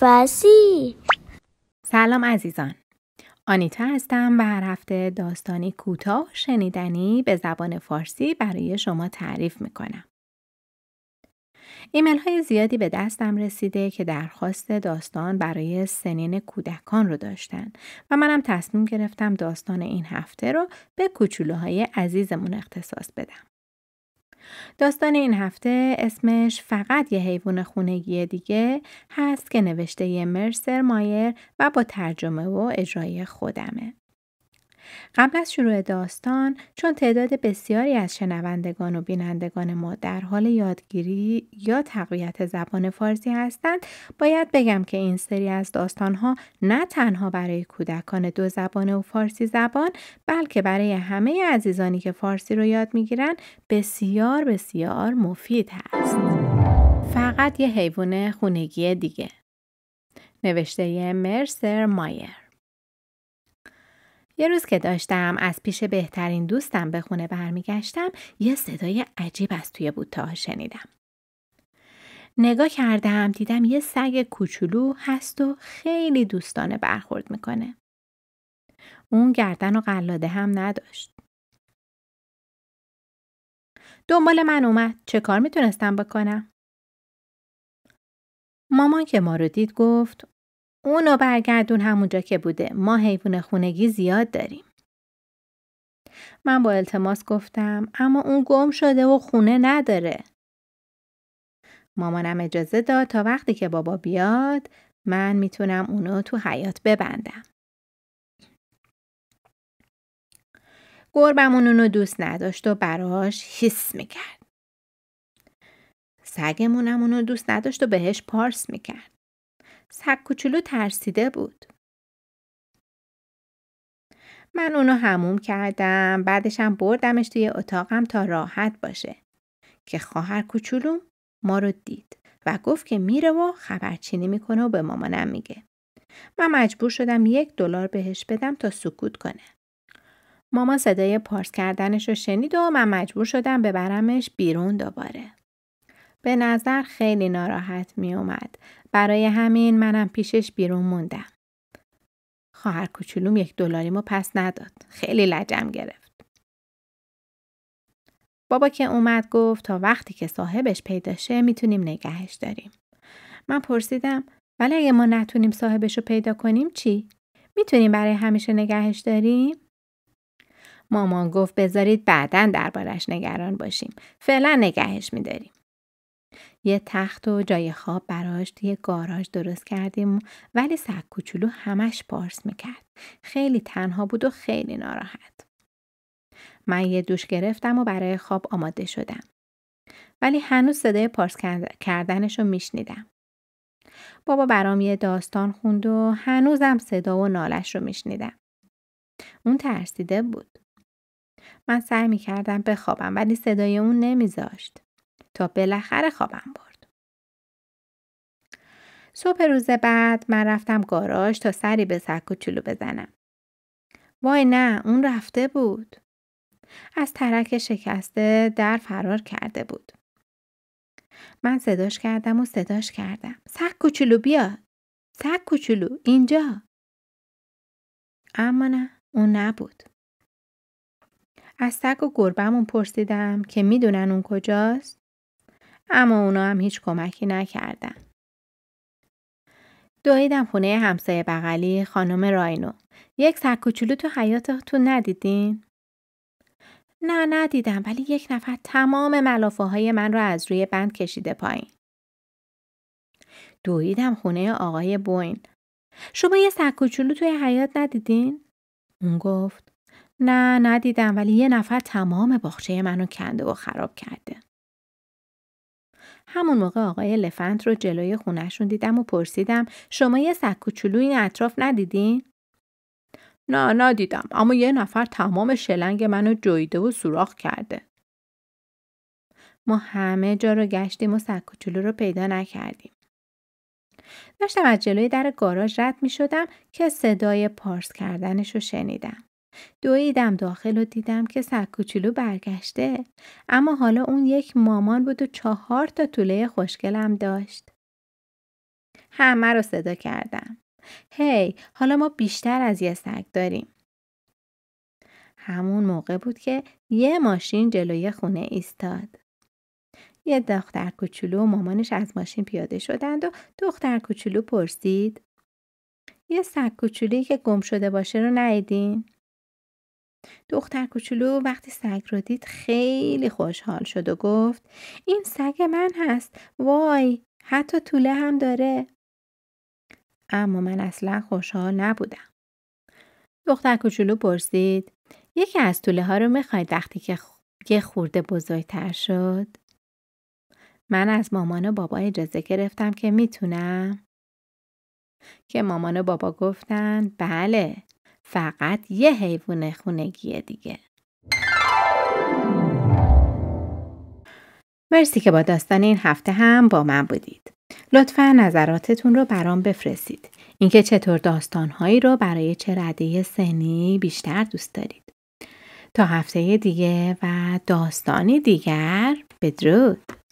فارسی سلام عزیزان آنیتا هستم و هر هفته داستانی کوتاه شنیدنی به زبان فارسی برای شما تعریف میکنم. ایمیل های زیادی به دستم رسیده که درخواست داستان برای سنین کودکان رو داشتن و منم تصمیم گرفتم داستان این هفته رو به کوچولوهای عزیزمون اختصاص بدم. داستان این هفته اسمش فقط یه حیوان خونگی دیگه هست که نوشته مرسر مایر و با ترجمه و اجرای خودمه. قبل از شروع داستان چون تعداد بسیاری از شنوندگان و بینندگان ما در حال یادگیری یا تقویت زبان فارسی هستند باید بگم که این سری از داستانها نه تنها برای کودکان دو زبانه و فارسی زبان بلکه برای همه عزیزانی که فارسی رو یاد میگیرن بسیار بسیار مفید هست فقط یه حیوان خونگی دیگه نوشته مرسر مایر یه روز که داشتم از پیش بهترین دوستم به خونه برمیگشتم یه صدای عجیب از توی بوته شنیدم. نگاه کردم دیدم یه سگ کوچولو هست و خیلی دوستانه برخورد میکنه. اون گردن و قلاده هم نداشت. دنبال من اومد. چه کار میتونستم بکنم؟ مامان که ما رو دید گفت اونو برگردون همونجا که بوده ما حیوان خونگی زیاد داریم من با التماس گفتم اما اون گم شده و خونه نداره مامانم اجازه داد تا وقتی که بابا بیاد من میتونم اونو تو حیات ببندم گربمون اونو دوست نداشت و براش حس میکرد سگمونم اونو دوست نداشت و بهش پارس میکرد سگ کوچولو ترسیده بود. من اونو هموم کردم بعدشم بردمش توی اتاقم تا راحت باشه که خواهر کوچولو ما رو دید و گفت که میره و خبرچینی میکنه و به مامانم میگه من مجبور شدم یک دلار بهش بدم تا سکوت کنه ماما صدای پارس کردنش رو شنید و من مجبور شدم ببرمش بیرون دوباره به نظر خیلی ناراحت می اومد. برای همین منم پیشش بیرون موندم. خواهر کوچولوم یک دلاریمو پس نداد. خیلی لجم گرفت. بابا که اومد گفت تا وقتی که صاحبش پیدا شه میتونیم نگهش داریم. من پرسیدم ولی اگه ما نتونیم صاحبش رو پیدا کنیم چی؟ میتونیم برای همیشه نگهش داریم؟ مامان گفت بذارید بعدا دربارش نگران باشیم. فعلا نگهش میداریم. یه تخت و جای خواب براش توی گاراژ درست کردیم ولی سگ کوچولو همش پارس میکرد خیلی تنها بود و خیلی ناراحت من یه دوش گرفتم و برای خواب آماده شدم ولی هنوز صدای پارس کردنش رو میشنیدم بابا برام یه داستان خوند و هنوزم صدا و نالش رو میشنیدم اون ترسیده بود من سعی میکردم بخوابم ولی صدای اون نمیذاشت تا بالاخره خوابم برد. صبح روز بعد من رفتم گاراژ تا سری به کوچولو بزنم. وای نه اون رفته بود. از ترک شکسته در فرار کرده بود. من صداش کردم و صداش کردم. سگ کوچولو بیا. سگ کوچولو اینجا. اما نه اون نبود. از سگ و گربمون پرسیدم که میدونن اون کجاست؟ اما اونا هم هیچ کمکی نکردن. دویدم خونه همسایه بغلی خانم راینو. یک سگ کوچولو تو حیاتتون ندیدین؟ نه ندیدم ولی یک نفر تمام ملافه های من رو از روی بند کشیده پایین. دویدم خونه آقای بوین. شما یه سگ توی حیات ندیدین؟ اون گفت نه ندیدم ولی یه نفر تمام باخچه منو کنده و خراب کرده. همون موقع آقای لفنت رو جلوی خونشون دیدم و پرسیدم شما یه سگ کوچولو این اطراف ندیدین؟ نه ندیدم اما یه نفر تمام شلنگ منو جویده و سوراخ کرده. ما همه جا رو گشتیم و سگ کوچولو رو پیدا نکردیم. داشتم از جلوی در گاراژ رد می شدم که صدای پارس کردنش رو شنیدم. دویدم داخل و دیدم که کوچولو برگشته اما حالا اون یک مامان بود و چهار تا طوله خوشگلم داشت همه رو صدا کردم هی hey, حالا ما بیشتر از یه سگ داریم همون موقع بود که یه ماشین جلوی خونه ایستاد یه دختر کوچولو و مامانش از ماشین پیاده شدند و دختر کوچولو پرسید یه سگ کوچولی که گم شده باشه رو ندیدین دختر کوچولو وقتی سگ رو دید خیلی خوشحال شد و گفت این سگ من هست وای حتی طوله هم داره اما من اصلا خوشحال نبودم دختر کوچولو پرسید یکی از طوله ها رو میخواید وقتی که یه خورده بزرگتر شد من از مامان و بابا اجازه گرفتم که میتونم که مامان و بابا گفتن بله فقط یه حیوان خونگی دیگه مرسی که با داستان این هفته هم با من بودید لطفا نظراتتون رو برام بفرستید اینکه چطور داستانهایی رو برای چه رده سنی بیشتر دوست دارید تا هفته دیگه و داستانی دیگر بدرود